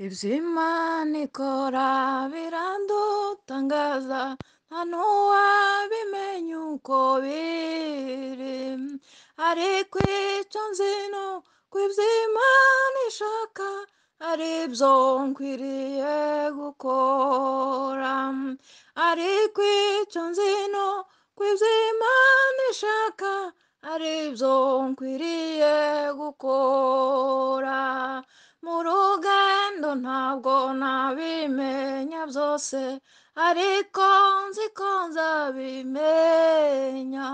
Ibzimani kora virando tangaza anua bimenyu koviri Are qui chanzino quibzimani shaka Are bzon quiri egu koram Are qui chanzino quibzimani shaka Are bzon quiri egu koram ntabwo nabimenya byose ariko nzi ko nzabimenya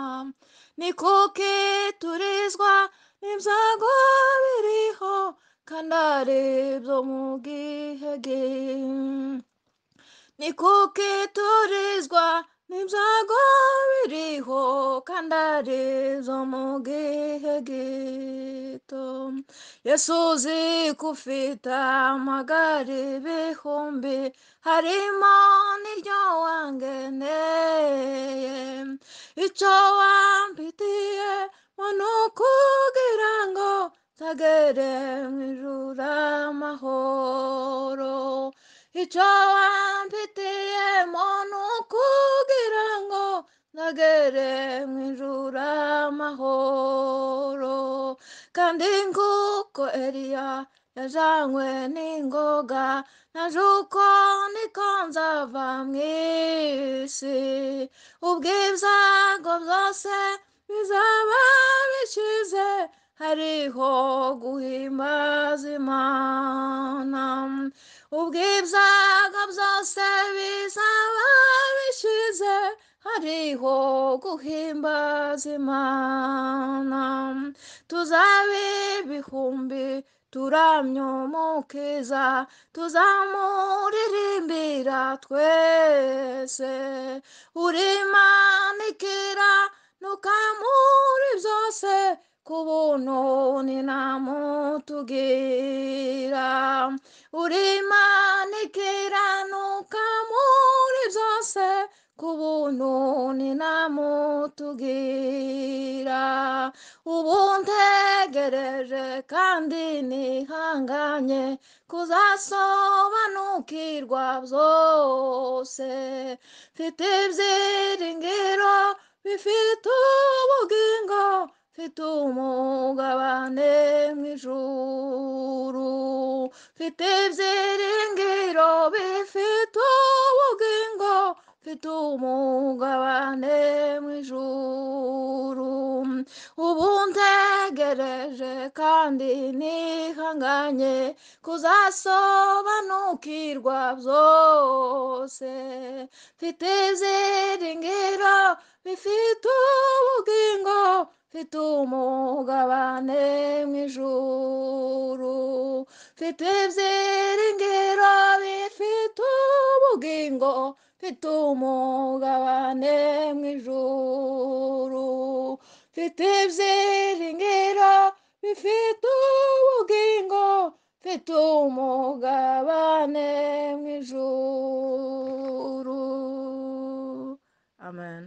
ni kuki turizwa n'ibyago biriho kandi ari byo mu bwihege ni kuki turizwa Nimzagoriri ho kandare zomoge hegeto. Yesuzi kufita magari behombe harimani joangene. Ichoan pitie manukugirango tagere mirura mahoro. icyo wampitiye muntu kugira ngo nagere mu ijuru amahoro kandi nk'uko eriya yajanywe n'ingoga naje uko niko nzava mu isi ubwiza bwo bwose bizaba bikize hariho gives all service, our wishes, Hare ho kuhimba zimanam, tuzawe bihumbi, turamyo mokeza, tuzamuririmbira twese, urimanikira, nukamuri byose, kubuntu ni namo tugira, urimanikira, kutugira ubuntegereje kandi nihanganye kuzasobanukirwa byose mfite ibyiringiro bifite ubugingo mfite umugabane mu ijuru mfite ibyiringiro bifite bitumugabanire mu ijuru ubuntegereje kandi nihanganye kuzasobanukirwa byose mfite iziringiro bifite ubugingo mfite umugabane mu ijuru mfite ibyiringiro bifite ubugingo mfite umugabane mu ijuru mfite ibyiringiro bifite ubugingo mfite umugabane mu ijuru amen